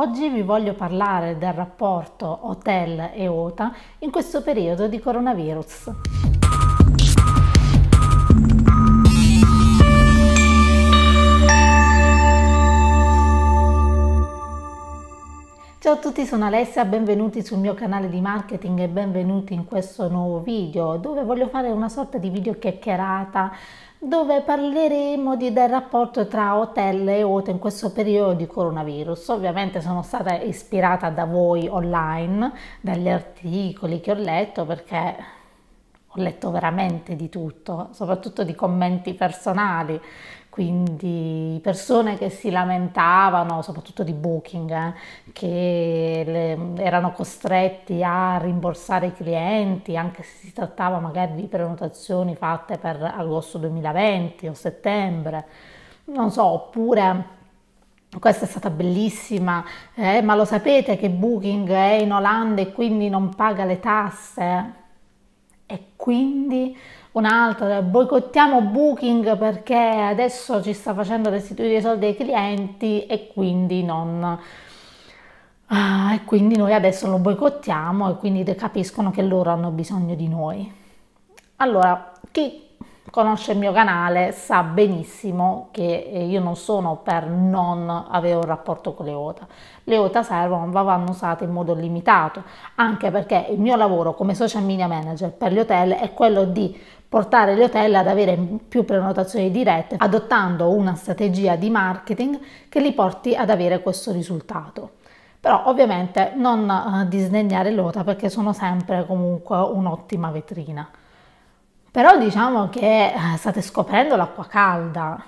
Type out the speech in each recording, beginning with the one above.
Oggi vi voglio parlare del rapporto hotel e OTA in questo periodo di coronavirus. Ciao a tutti, sono Alessia, benvenuti sul mio canale di marketing e benvenuti in questo nuovo video dove voglio fare una sorta di video chiacchierata dove parleremo di, del rapporto tra hotel e hotel in questo periodo di coronavirus. Ovviamente sono stata ispirata da voi online, dagli articoli che ho letto perché ho letto veramente di tutto, soprattutto di commenti personali quindi persone che si lamentavano, soprattutto di Booking, eh, che le, erano costretti a rimborsare i clienti anche se si trattava magari di prenotazioni fatte per agosto 2020 o settembre, non so, oppure... Questa è stata bellissima, eh, ma lo sapete che Booking è in Olanda e quindi non paga le tasse? E quindi un'altra, cioè, boicottiamo Booking perché adesso ci sta facendo restituire i soldi ai clienti e quindi non... Uh, e quindi noi adesso lo boicottiamo e quindi capiscono che loro hanno bisogno di noi. Allora, chi conosce il mio canale sa benissimo che eh, io non sono per non avere un rapporto con le OTA. Le OTA servono, ma vanno usate in modo limitato, anche perché il mio lavoro come social media manager per gli hotel è quello di portare gli hotel ad avere più prenotazioni dirette, adottando una strategia di marketing che li porti ad avere questo risultato però ovviamente non eh, disdegnare l'OTA perché sono sempre comunque un'ottima vetrina. Però diciamo che eh, state scoprendo l'acqua calda,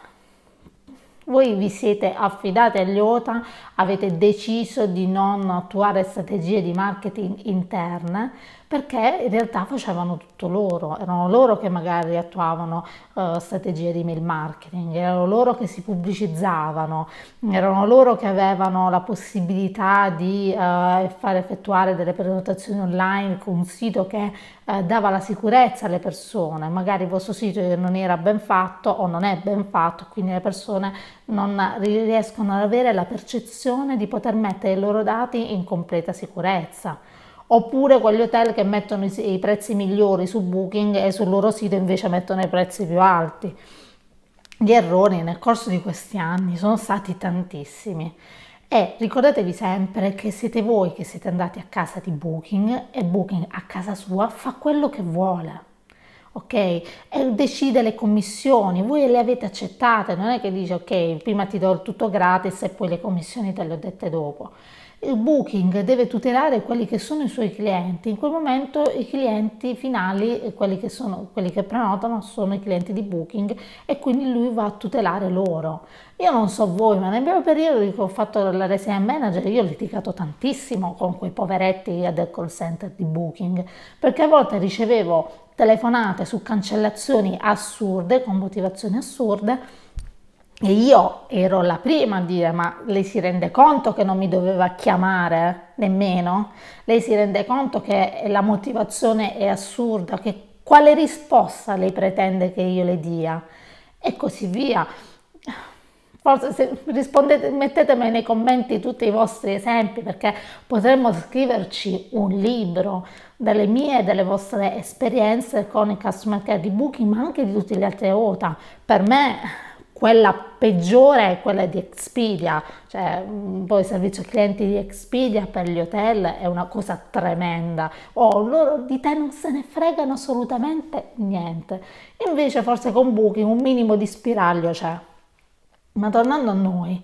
voi vi siete affidati agli OTA, avete deciso di non attuare strategie di marketing interne perché in realtà facevano tutto loro, erano loro che magari attuavano uh, strategie di mail marketing, erano loro che si pubblicizzavano, erano loro che avevano la possibilità di uh, far effettuare delle prenotazioni online con un sito che uh, dava la sicurezza alle persone, magari il vostro sito non era ben fatto o non è ben fatto, quindi le persone non riescono ad avere la percezione di poter mettere i loro dati in completa sicurezza. Oppure quegli hotel che mettono i, prezzi migliori su Booking e sul loro sito invece mettono i prezzi più alti. Gli errori nel corso di questi anni sono stati tantissimi. E ricordatevi sempre che siete voi che siete andati a casa di Booking e Booking a casa sua fa quello che vuole ok? E decide le commissioni, voi le avete accettate, non è che dice ok, prima ti do tutto gratis e poi le commissioni te le ho dette dopo. Il booking deve tutelare quelli che sono i suoi clienti, in quel momento i clienti finali, quelli che, sono, quelli che prenotano, sono i clienti di booking e quindi lui va a tutelare loro. Io non so voi, ma nel mio periodo che ho fatto la resina manager io ho litigato tantissimo con quei poveretti del call center di booking, perché a volte ricevevo telefonate su cancellazioni assurde, con motivazioni assurde, e io ero la prima a dire, ma lei si rende conto che non mi doveva chiamare nemmeno? Lei si rende conto che la motivazione è assurda? Che quale risposta lei pretende che io le dia? E così via forse se rispondete, mettetemi nei commenti tutti i vostri esempi perché potremmo scriverci un libro delle mie e delle vostre esperienze con il customer care di Booking ma anche di tutti gli altri OTA. Per me quella peggiore è quella di Expedia, cioè mm, poi il servizio clienti di Expedia per gli hotel è una cosa tremenda, oh, loro di te non se ne fregano assolutamente niente, invece forse con Booking un minimo di spiraglio c'è. Ma tornando a noi,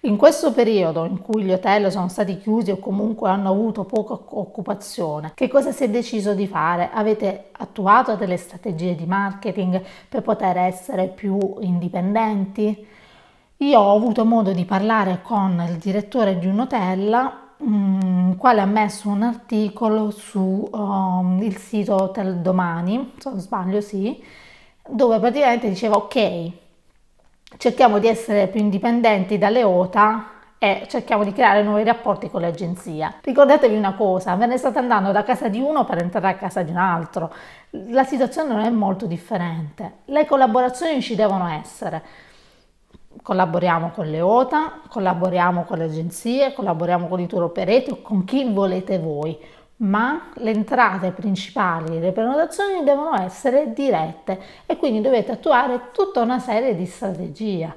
in questo periodo in cui gli hotel sono stati chiusi o comunque hanno avuto poca occupazione, che cosa si è deciso di fare? Avete attuato delle strategie di marketing per poter essere più indipendenti? Io ho avuto modo di parlare con il direttore di un hotel il mm, quale ha messo un articolo sul um, sito Hotel Domani, se non sbaglio sì, dove praticamente diceva ok, cerchiamo di essere più indipendenti dalle OTA e cerchiamo di creare nuovi rapporti con le agenzie. Ricordatevi una cosa, ve ne state andando da casa di uno per entrare a casa di un altro, la situazione non è molto differente, le collaborazioni ci devono essere. Collaboriamo con le OTA, collaboriamo con le agenzie, collaboriamo con i tour operator, con chi volete voi ma le entrate principali e le prenotazioni devono essere dirette e quindi dovete attuare tutta una serie di strategie.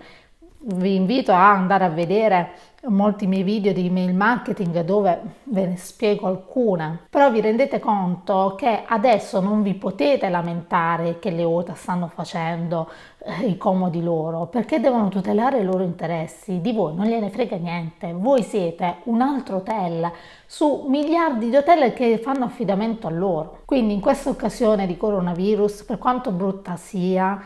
Vi invito a andare a vedere molti miei video di email marketing dove ve ne spiego alcune, però vi rendete conto che adesso non vi potete lamentare che le OTA stanno facendo eh, i comodi loro, perché devono tutelare i loro interessi, di voi non gliene frega niente, voi siete un altro hotel su miliardi di hotel che fanno affidamento a loro. Quindi in questa occasione di coronavirus, per quanto brutta sia,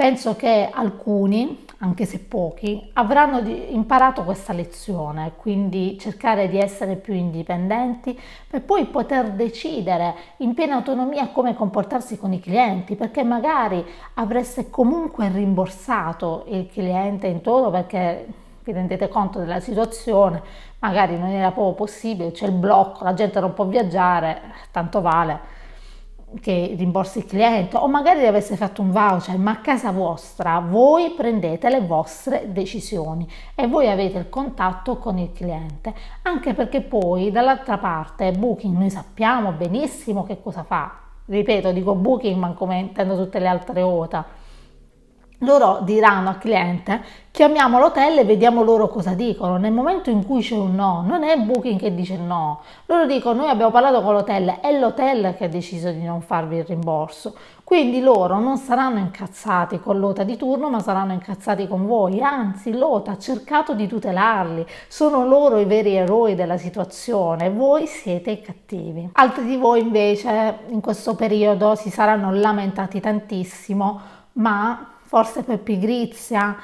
Penso che alcuni, anche se pochi, avranno imparato questa lezione, quindi cercare di essere più indipendenti per poi poter decidere in piena autonomia come comportarsi con i clienti, perché magari avreste comunque rimborsato il cliente in toto perché vi rendete conto della situazione, magari non era proprio possibile, c'è il blocco, la gente non può viaggiare, tanto vale che rimborsi il cliente o magari avesse fatto un voucher, ma a casa vostra voi prendete le vostre decisioni e voi avete il contatto con il cliente, anche perché poi dall'altra parte Booking noi sappiamo benissimo che cosa fa. Ripeto, dico Booking, ma come intendo tutte le altre OTA loro diranno al cliente chiamiamo l'hotel e vediamo loro cosa dicono nel momento in cui c'è un no non è booking che dice no loro dicono noi abbiamo parlato con l'hotel è l'hotel che ha deciso di non farvi il rimborso quindi loro non saranno incazzati con l'OTA di turno ma saranno incazzati con voi anzi l'OTA ha cercato di tutelarli sono loro i veri eroi della situazione voi siete i cattivi altri di voi invece in questo periodo si saranno lamentati tantissimo ma forse per pigrizia,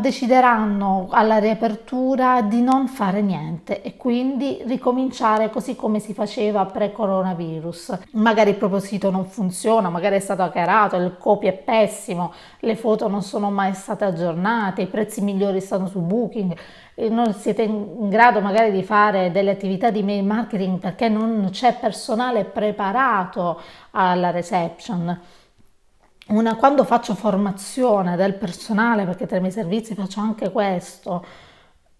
decideranno alla riapertura di non fare niente e quindi ricominciare così come si faceva pre-coronavirus. Magari il proposito non funziona, magari è stato hackerato, il copy è pessimo, le foto non sono mai state aggiornate, i prezzi migliori stanno su Booking, non siete in grado magari di fare delle attività di mail marketing perché non c'è personale preparato alla reception una, quando faccio formazione del personale, perché tra i miei servizi faccio anche questo,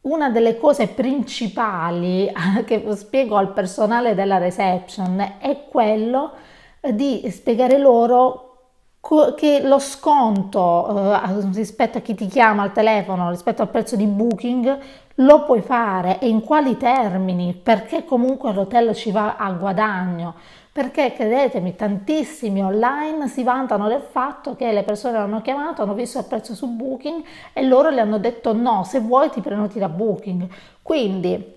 una delle cose principali che spiego al personale della reception è quello eh, di spiegare loro che lo sconto eh, rispetto a chi ti chiama al telefono, rispetto al prezzo di booking, lo puoi fare e in quali termini, perché comunque l'hotel ci va a guadagno perché credetemi, tantissimi online si vantano del fatto che le persone hanno chiamato, hanno visto il prezzo su Booking e loro le hanno detto no, se vuoi ti prenoti da Booking. Quindi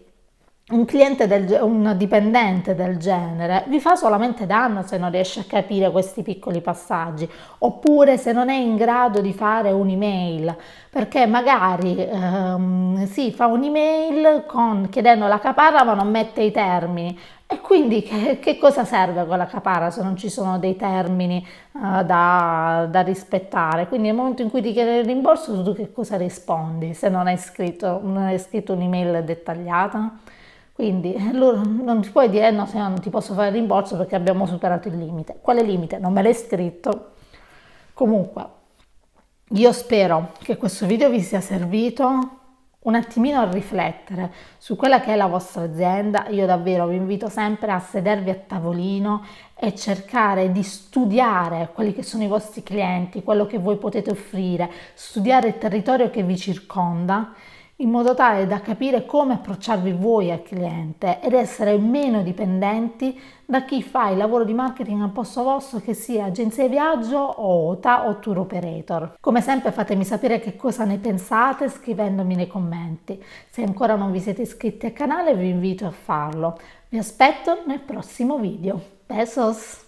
un cliente, del, un dipendente del genere vi fa solamente danno se non riesce a capire questi piccoli passaggi oppure se non è in grado di fare un'email perché magari ehm, si sì, fa un'email con, chiedendo la caparra ma non mette i termini e quindi che, che, cosa serve quella capara se non ci sono dei termini uh, da, da, rispettare? Quindi nel momento in cui ti chiede il rimborso tu che cosa rispondi se non hai scritto, non hai scritto un'email dettagliata? Quindi eh, loro non ti puoi dire eh, no, se no non ti posso fare il rimborso perché abbiamo superato il limite. Quale limite? Non me l'hai scritto. Comunque, io spero che questo video vi sia servito, un attimino a riflettere su quella che è la vostra azienda, io davvero vi invito sempre a sedervi a tavolino e cercare di studiare quelli che sono i vostri clienti, quello che voi potete offrire, studiare il territorio che vi circonda in modo tale da capire come approcciarvi voi al cliente ed essere meno dipendenti da chi fa il lavoro di marketing al posto vostro che sia agenzia di viaggio o OTA o tour operator. Come sempre fatemi sapere che cosa ne pensate scrivendomi nei commenti. Se ancora non vi siete iscritti al canale vi invito a farlo. Vi aspetto nel prossimo video. Besos!